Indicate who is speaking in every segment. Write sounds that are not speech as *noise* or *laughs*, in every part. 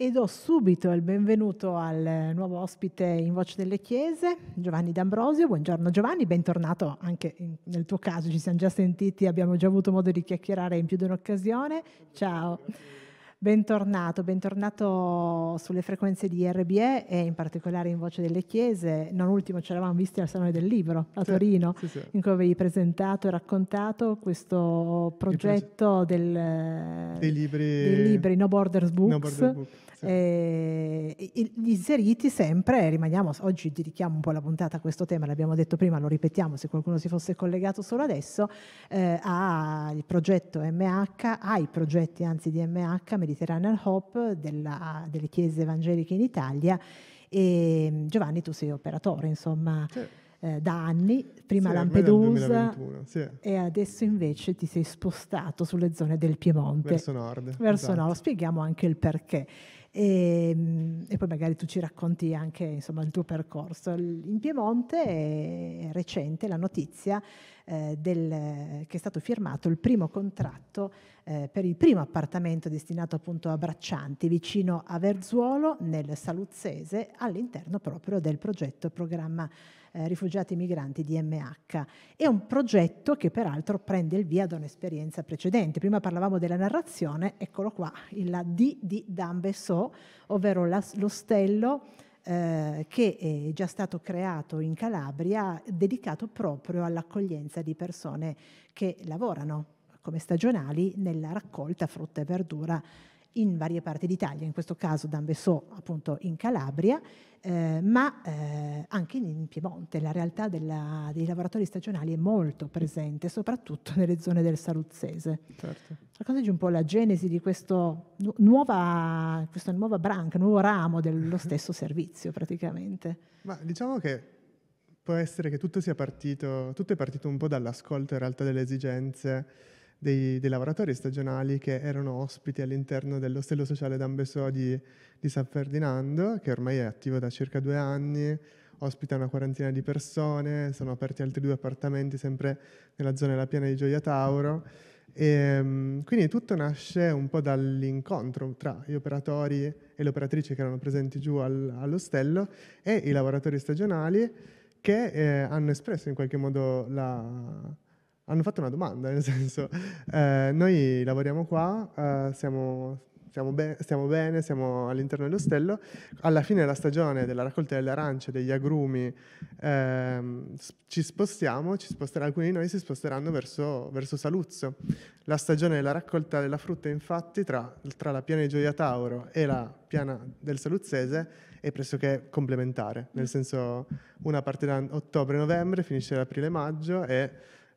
Speaker 1: E do subito il benvenuto al nuovo ospite in Voce delle Chiese, Giovanni D'Ambrosio. Buongiorno Giovanni, bentornato anche in, nel tuo caso, ci siamo già sentiti, abbiamo già avuto modo di chiacchierare in più di un'occasione. Ciao. Bentornato, bentornato sulle frequenze di RBE e in particolare in Voce delle Chiese. Non ultimo ci eravamo visti al Salone del Libro a sì, Torino, sì, sì. in cui avevi presentato e raccontato questo progetto del, dei, libri, dei, libri, No Borders Books. No Borders Book, eh, inseriti sempre, rimaniamo, oggi dedichiamo un po' la puntata a questo tema, l'abbiamo detto prima, lo ripetiamo se qualcuno si fosse collegato solo adesso, eh, al progetto MH, ai progetti anzi di MH, Mediterranean Hope della, delle chiese evangeliche in Italia e mm, Giovanni tu sei operatore, insomma. Sì. Eh, da anni, prima sì, a Lampedusa sì. e adesso invece ti sei spostato sulle zone del Piemonte. Verso
Speaker 2: nord. Verso esatto. nord,
Speaker 1: spieghiamo anche il perché. E, mm, e, poi magari tu ci racconti anche insomma, il tuo percorso. In Piemonte è recente la notizia eh, del, che è stato firmato il primo contratto eh, per il primo appartamento destinato appunto a Braccianti, vicino a Verzuolo, nel Saluzzese, all'interno proprio del progetto programma eh, rifugiati migranti di MH. È un progetto che peraltro prende il via da un'esperienza precedente. Prima parlavamo della narrazione, eccolo qua, la D di Dambesso, ovvero la, l'ostello eh, che è già stato creato in Calabria dedicato proprio all'accoglienza di persone che lavorano come stagionali nella raccolta frutta e verdura in varie parti d'Italia, in questo caso d'Ambessò appunto in Calabria, eh, ma eh, anche in Piemonte. La realtà della, dei lavoratori stagionali è molto presente, soprattutto nelle zone del Saluzzese. Certo. Raccontaci un po' la genesi di questo nu- nuova, questa nuova branca, nuovo ramo dello *laughs* stesso servizio praticamente.
Speaker 2: Ma diciamo che può essere che tutto sia partito, tutto è partito un po' dall'ascolto in realtà delle esigenze dei, dei, lavoratori stagionali che erano ospiti all'interno dell'ostello sociale d'Ambesò di, di San Ferdinando, che ormai è attivo da circa due anni, ospita una quarantina di persone, sono aperti altri due appartamenti sempre nella zona della piana di Gioia Tauro. E, ehm, quindi tutto nasce un po' dall'incontro tra gli operatori e le operatrici che erano presenti giù al, all'ostello e i lavoratori stagionali che eh, hanno espresso in qualche modo la, hanno fatto una domanda, nel senso, eh, noi lavoriamo qua, eh, siamo, siamo be- stiamo bene, siamo all'interno dell'ostello, alla fine della stagione della raccolta delle arance, degli agrumi, ehm, ci spostiamo, ci sposterà, alcuni di noi si sposteranno verso, verso, Saluzzo. La stagione della raccolta della frutta, infatti, tra, tra la piana di Gioia Tauro e la piana del Saluzzese è pressoché complementare, nel senso una parte da ottobre-novembre, finisce ad aprile-maggio e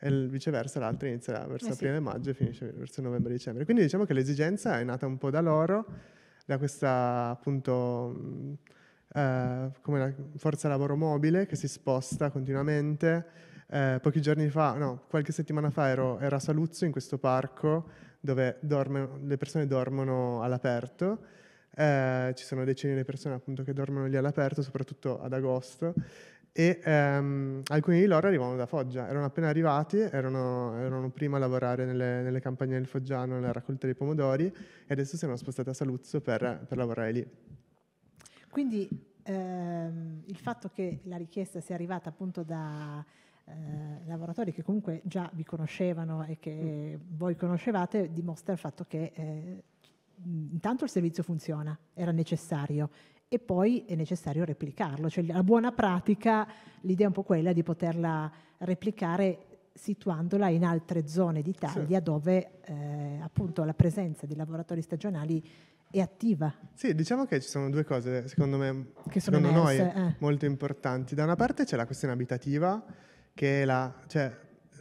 Speaker 2: e viceversa l'altra inizia verso eh sì. aprile-maggio e finisce verso novembre-dicembre. Quindi diciamo che l'esigenza è nata un po' da loro, da questa appunto mm, eh, come la forza lavoro mobile che si sposta continuamente. Eh, pochi giorni fa, no, qualche settimana fa ero, ero a Saluzzo in questo parco dove dorme, le persone dormono all'aperto. Eh, ci sono decine di persone appunto che dormono lì all'aperto, soprattutto ad agosto, e ehm, alcuni di loro arrivavano da Foggia, erano appena arrivati, erano, erano prima a lavorare nelle, nelle, campagne del Foggiano, nella raccolta dei pomodori e adesso si erano spostati a Saluzzo per, per lavorare lì.
Speaker 1: Quindi ehm, il fatto che la richiesta sia arrivata appunto da eh, lavoratori che comunque già vi conoscevano e che mm. voi conoscevate dimostra il fatto che eh, intanto il servizio funziona, era necessario e poi è necessario replicarlo. Cioè, la buona pratica, l'idea è un po' quella di poterla replicare situandola in altre zone d'Italia sì. dove eh, appunto la presenza di lavoratori stagionali è attiva.
Speaker 2: Sì, diciamo che ci sono due cose, secondo me, che sono secondo noi, eh. molto importanti. Da una parte c'è la questione abitativa, che è la, cioè,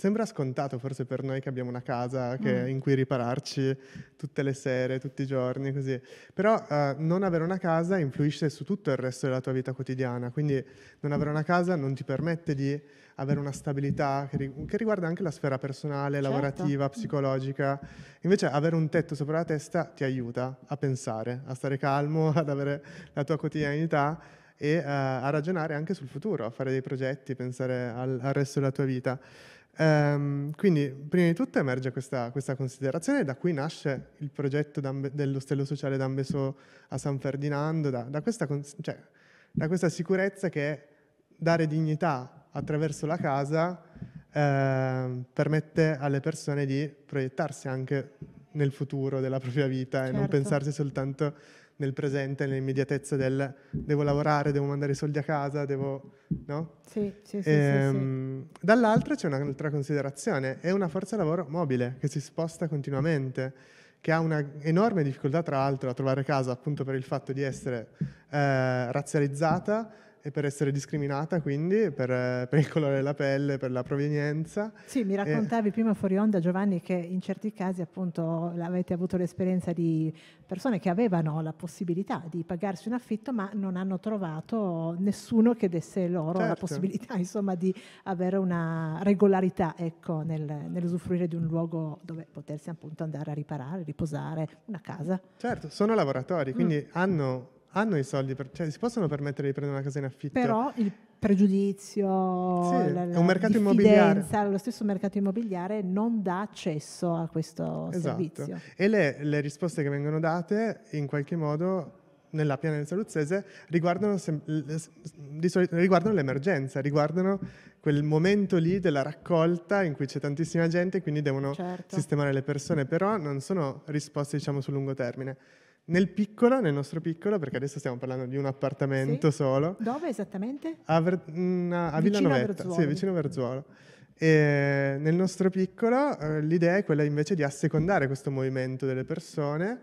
Speaker 2: Sembra scontato forse per noi che abbiamo una casa che, mm. in cui ripararci tutte le sere, tutti i giorni, così. Però eh, non avere una casa influisce su tutto il resto della tua vita quotidiana, quindi non avere una casa non ti permette di avere una stabilità che, ri- che riguarda anche la sfera personale, certo. lavorativa, mm. psicologica. Invece avere un tetto sopra la testa ti aiuta a pensare, a stare calmo, *laughs* ad avere la tua quotidianità e eh, a ragionare anche sul futuro, a fare dei progetti, pensare al, al resto della tua vita. Um, quindi, prima di tutto, emerge questa, questa, considerazione, da cui nasce il progetto dell'ostello sociale d'Ambeso a San Ferdinando, da, da, questa, cioè, da, questa, sicurezza che dare dignità attraverso la casa eh, permette alle persone di proiettarsi anche nel futuro della propria vita certo. e non certo. pensarsi soltanto nel presente, nell'immediatezza del devo lavorare, devo mandare i soldi a casa, devo... No? Sì, sì, sì, ehm, sì, sì. Ehm, dall'altra c'è un'altra considerazione, è una forza lavoro mobile che si sposta continuamente, che ha un'enorme difficoltà tra l'altro a trovare casa appunto per il fatto di essere eh, razzializzata e per essere discriminata quindi, per, per, il colore della pelle, per la provenienza.
Speaker 1: Sì, mi eh. raccontavi e... prima fuori onda Giovanni che in certi casi appunto avete avuto l'esperienza di persone che avevano la possibilità di pagarsi un affitto ma non hanno trovato nessuno che desse loro certo. la possibilità *laughs* insomma di avere una regolarità ecco, nel, nell'usufruire di un luogo dove potersi appunto andare a riparare, riposare, una casa.
Speaker 2: Certo, sono lavoratori, mm. quindi mm. hanno hanno i soldi, per, cioè si possono permettere di prendere una casa in affitto. Però
Speaker 1: il pregiudizio, sì, la, la è un mercato immobiliare. lo stesso mercato immobiliare non dà accesso a questo
Speaker 2: esatto. servizio. E le, le risposte che vengono date in qualche modo nella pianura saluzzese riguardano, sem- solito, riguardano, l'emergenza, riguardano quel momento lì della raccolta in cui c'è tantissima gente, e quindi devono certo. sistemare le persone, però non sono risposte diciamo sul lungo termine. Nel piccolo, nel nostro piccolo, perché adesso stiamo parlando di un appartamento sì? solo.
Speaker 1: Dove esattamente?
Speaker 2: A, Ver- na, a Villa Novetta, sì, vicino a Verzuolo. E nel nostro piccolo eh, l'idea è quella invece di assecondare questo movimento delle persone,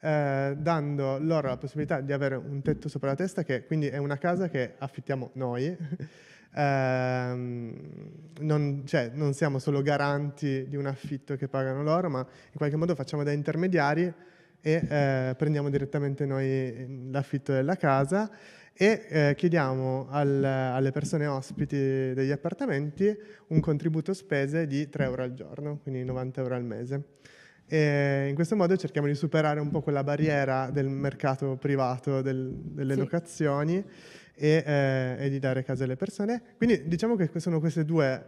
Speaker 2: eh, dando loro la possibilità di avere un tetto sopra la testa, che quindi è una casa che affittiamo noi. Uh, *laughs* non, cioè, non, siamo solo garanti di un affitto che pagano loro, ma in qualche modo facciamo da intermediari e eh, prendiamo direttamente noi mm, l'affitto della casa e eh, chiediamo al, alle persone ospiti degli appartamenti un contributo spese di 3 euro al giorno, quindi 90 euro al mese. E in questo modo cerchiamo di superare un po' quella barriera del mercato privato del, delle sì. locazioni e, eh, e di dare casa alle persone. Quindi diciamo che sono queste due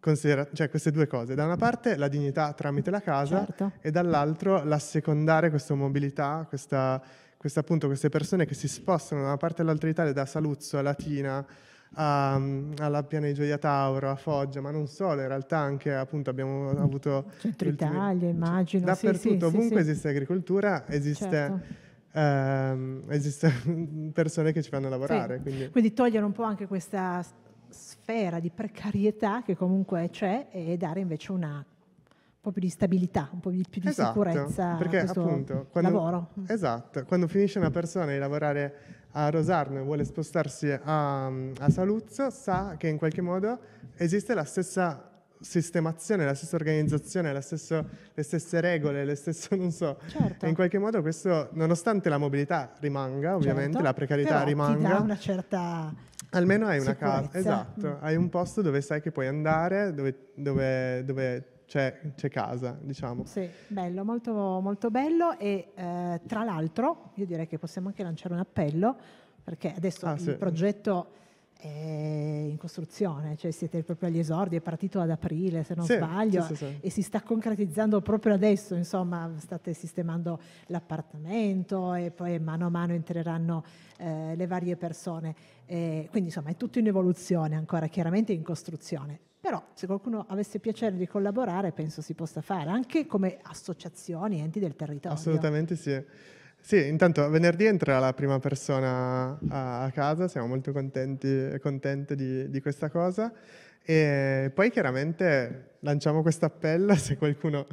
Speaker 2: considera- cioè queste due cose, da una parte la dignità tramite la casa certo. e dall'altro la secondare questa mobilità, questa, questa appunto, queste persone che si spostano da una parte all'altra d'Italia, da Saluzzo a Latina a, alla Piana di Gioia Tauro, a Foggia, ma non solo, in realtà anche appunto abbiamo avuto... Centro ultimi,
Speaker 1: Italia, immagino. Dappertutto, sì, sì, ovunque sì, esiste
Speaker 2: agricoltura, esiste... Certo. Ehm, esistono *laughs* persone che ci fanno lavorare. Quindi. quindi
Speaker 1: togliere un po' anche questa sfera di precarietà che comunque c'è e dare invece una un po' più di stabilità, un po' di, più di esatto, sicurezza perché appunto quando, lavoro.
Speaker 2: Esatto, quando finisce una persona di lavorare a Rosarno e vuole spostarsi a, a Saluzzo, sa che in qualche modo esiste la stessa sistemazione, la stessa organizzazione, la stesso, le stesse regole, le stesse non so. Certo. E in qualche modo questo, nonostante la mobilità rimanga, ovviamente certo, la precarietà rimanga, dà una
Speaker 1: certa
Speaker 2: Almeno hai una casa, esatto, mm. hai un posto dove sai che puoi andare, dove, dove, dove c'è, c'è, casa, diciamo.
Speaker 1: Sì, bello, molto, molto bello e eh, tra l'altro io direi che possiamo anche lanciare un appello perché adesso ah, il sì. progetto è eh, in costruzione, cioè siete proprio agli esordi, è partito ad aprile se non sì, sbaglio sì, sì, e si sta concretizzando proprio adesso, insomma state sistemando l'appartamento e poi mano a mano entreranno eh, le varie persone, eh, quindi insomma è tutto in evoluzione ancora, chiaramente in costruzione. Però se qualcuno avesse piacere di collaborare penso si possa fare anche come associazioni, enti del territorio. Assolutamente
Speaker 2: sì. Sì, intanto venerdì entra la prima persona a, casa, siamo molto contenti, contenti di, di questa cosa. E poi chiaramente lanciamo questo appello, *laughs* se qualcuno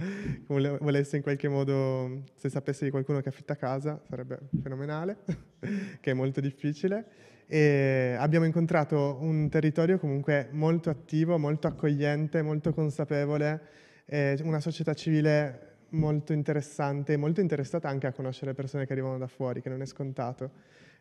Speaker 2: volesse in qualche modo, se sapesse di qualcuno che affitta casa, sarebbe fenomenale, *laughs* che è molto difficile. E abbiamo incontrato un territorio comunque molto attivo, molto accogliente, molto consapevole, eh, una società civile molto interessante e molto interessata anche a conoscere persone che arrivano da fuori, che non è scontato,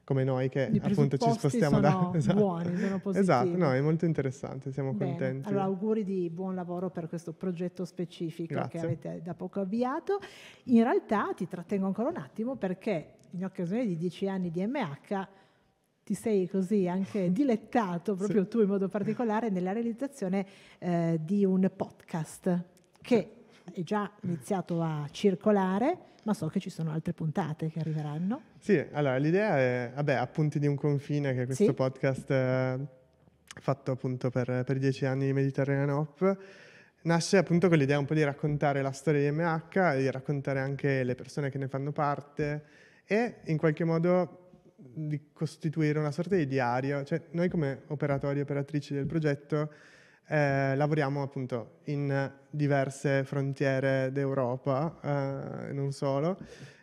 Speaker 2: come noi che I appunto ci spostiamo sono da... *laughs* Esatto. buoni, sono positivi. Esatto, no, è molto interessante, siamo Bene. contenti. Allora
Speaker 1: auguri di buon lavoro per questo progetto specifico Grazie. che avete da poco avviato. In realtà ti trattengo ancora un attimo perché in occasione di dieci anni di MH ti sei così anche *laughs* dilettato, proprio sì. tu in modo particolare, nella realizzazione eh, di un podcast che è già iniziato a circolare, ma so che ci sono altre puntate che arriveranno.
Speaker 2: Sì, allora l'idea è, vabbè, Appunti di un confine, che è questo sì. podcast eh, fatto appunto per, per, dieci anni di Mediterranean Hop, nasce appunto con l'idea un po' di raccontare la storia di MH, di raccontare anche le persone che ne fanno parte e in qualche modo di costituire una sorta di diario. Cioè, noi come operatori e operatrici del progetto eh, lavoriamo appunto in diverse frontiere d'Europa, eh, non solo,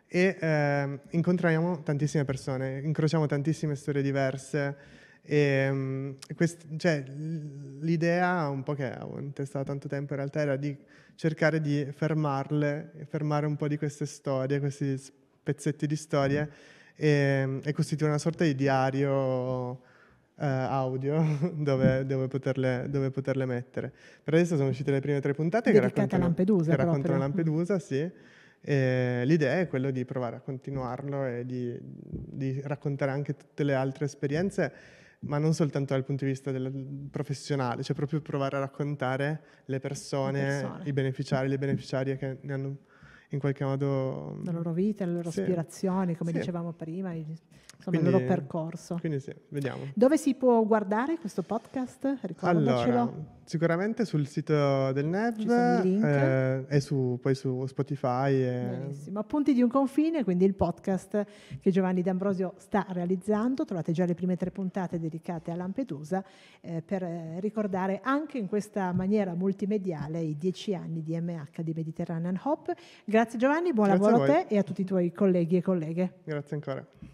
Speaker 2: e eh, incontriamo tantissime persone, incrociamo tantissime storie diverse. E, um, quest- cioè, l'idea un po' che avevo in tanto tempo in realtà era di cercare di fermarle, fermare un po' di queste storie, questi pezzetti di storie e, mm, e costituire una sorta di diario eh, audio *laughs* dove, dove, poterle, dove, poterle, mettere. Per adesso sono uscite le prime tre puntate che raccontano, Lampedusa, che raccontano Lampedusa, sì. E l'idea è quella di provare a continuarlo e di, di, raccontare anche tutte le altre esperienze, ma non soltanto dal punto di vista del, professionale, cioè proprio provare a raccontare le persone, le persone. i beneficiari, le beneficiarie che ne hanno in qualche modo... La loro vita, le loro sì. aspirazioni, come sì. dicevamo
Speaker 1: prima, insomma,
Speaker 2: quindi, il loro percorso. Quindi sì, vediamo.
Speaker 1: Dove si può guardare questo podcast? Ricordacelo. Allora,
Speaker 2: sicuramente sul sito del NEV eh, e su, poi su Spotify. E... Benissimo.
Speaker 1: Appunti di un confine, quindi il podcast che Giovanni D'Ambrosio sta realizzando. Trovate già le prime tre puntate dedicate a Lampedusa eh, per eh, ricordare anche in questa maniera multimediale i dieci anni di MH di Mediterranean Hop. Grazie Grazie Giovanni, buon Grazie lavoro a, a te e a tutti i tuoi colleghi e colleghe.
Speaker 2: Grazie ancora.